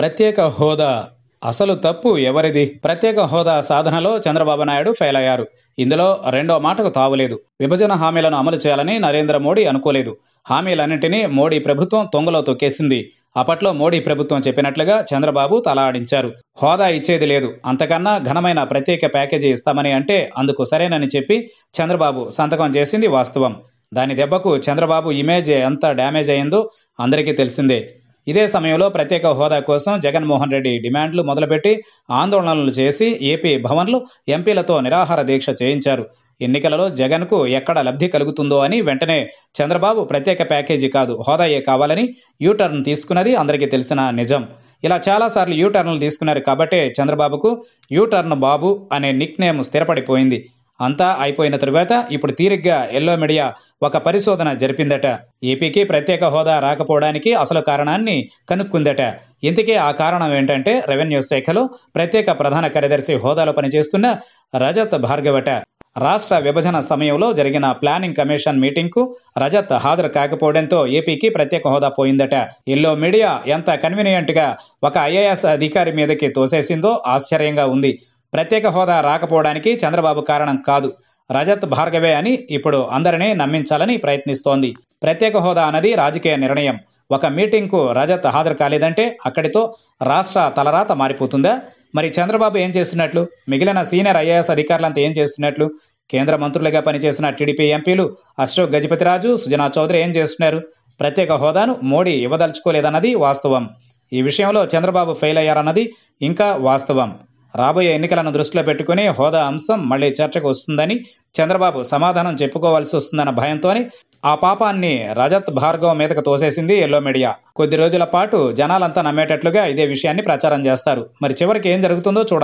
ప్రత్యేక హోదా అసలు తప్పు ఎవరిది ప్రత్యేక హోదా సాధనలో చంద్రబాబు నాయుడు ఫెయిల్ అయ్యారు ఇందులో రెండో మాటకు తావులేదు విభజన హామీలను అమలు చేయాలని నరేంద్ర మోడీ అనుకోలేదు హామీలన్నింటినీ మోడీ ప్రభుత్వం తొంగలో తొక్కేసింది అప్పట్లో మోడీ ప్రభుత్వం చెప్పినట్లుగా చంద్రబాబు తలాడించారు హోదా ఇచ్చేది లేదు అంతకన్నా ఘనమైన ప్రత్యేక ప్యాకేజీ ఇస్తామని అంటే అందుకు సరేనని చెప్పి చంద్రబాబు సంతకం చేసింది వాస్తవం దాని దెబ్బకు చంద్రబాబు ఇమేజ్ ఎంత డ్యామేజ్ అయిందో అందరికీ తెలిసిందే ఇదే సమయంలో ప్రత్యేక హోదా కోసం జగన్మోహన్ రెడ్డి డిమాండ్లు మొదలుపెట్టి ఆందోళనలు చేసి ఏపీ భవన్లు ఎంపీలతో నిరాహార దీక్ష చేయించారు ఎన్నికలలో జగన్కు ఎక్కడ లబ్ధి కలుగుతుందో అని వెంటనే చంద్రబాబు ప్రత్యేక ప్యాకేజీ కాదు హోదాయే కావాలని యూటర్న్ తీసుకున్నది అందరికీ తెలిసిన నిజం ఇలా చాలాసార్లు యూటర్న్లు తీసుకున్నారు కాబట్టే చంద్రబాబుకు యూటర్న్ బాబు అనే నిక్ నేమ్ స్థిరపడిపోయింది అంతా అయిపోయిన తరువాత ఇప్పుడు తీరిగ్గా ఎల్లో మీడియా ఒక పరిశోధన జరిపిందట ఏపీకి ప్రత్యేక హోదా రాకపోవడానికి అసలు కారణాన్ని కనుక్కుందట ఇంతకీ ఆ కారణం ఏంటంటే రెవెన్యూ శాఖలో ప్రత్యేక ప్రధాన కార్యదర్శి హోదాలో పనిచేస్తున్న రజత్ భార్గవట రాష్ట్ర విభజన సమయంలో జరిగిన ప్లానింగ్ కమిషన్ మీటింగ్కు రజత్ హాజరు కాకపోవడంతో ఏపీకి ప్రత్యేక హోదా పోయిందట ఎల్లో మీడియా ఎంత కన్వీనియంట్గా ఒక ఐఏఎస్ అధికారి మీదకి తోసేసిందో ఆశ్చర్యంగా ఉంది ప్రత్యేక హోదా రాకపోవడానికి చంద్రబాబు కారణం కాదు రజత్ భార్గవే అని ఇప్పుడు అందరినీ నమ్మించాలని ప్రయత్నిస్తోంది ప్రత్యేక హోదా అన్నది రాజకీయ నిర్ణయం ఒక మీటింగ్కు రజత్ హాజరు కాలేదంటే అక్కడితో రాష్ట్ర తలరాత మారిపోతుందా మరి చంద్రబాబు ఏం చేస్తున్నట్లు మిగిలిన సీనియర్ ఐఏఎస్ అధికారులంతా ఏం చేస్తున్నట్లు కేంద్ర మంత్రులుగా పనిచేసిన టీడీపీ ఎంపీలు అశోక్ గజపతిరాజు సుజనా చౌదరి ఏం చేస్తున్నారు ప్రత్యేక హోదాను మోడీ ఇవ్వదలుచుకోలేదన్నది వాస్తవం ఈ విషయంలో చంద్రబాబు ఫెయిల్ అయ్యారన్నది ఇంకా వాస్తవం రాబోయే ఎన్నికలను దృష్టిలో పెట్టుకుని హోదా అంశం మళ్లీ చర్చకు వస్తుందని చంద్రబాబు సమాధానం చెప్పుకోవాల్సి వస్తుందన్న భయంతోనే ఆ పాపాన్ని రజత్ భార్గవ్ మీదకు తోసేసింది ఎల్లో మీడియా కొద్ది రోజుల పాటు జనాలంతా నమ్మేటట్లుగా ఇదే విషయాన్ని ప్రచారం చేస్తారు మరి చివరికి ఏం జరుగుతుందో చూడాలి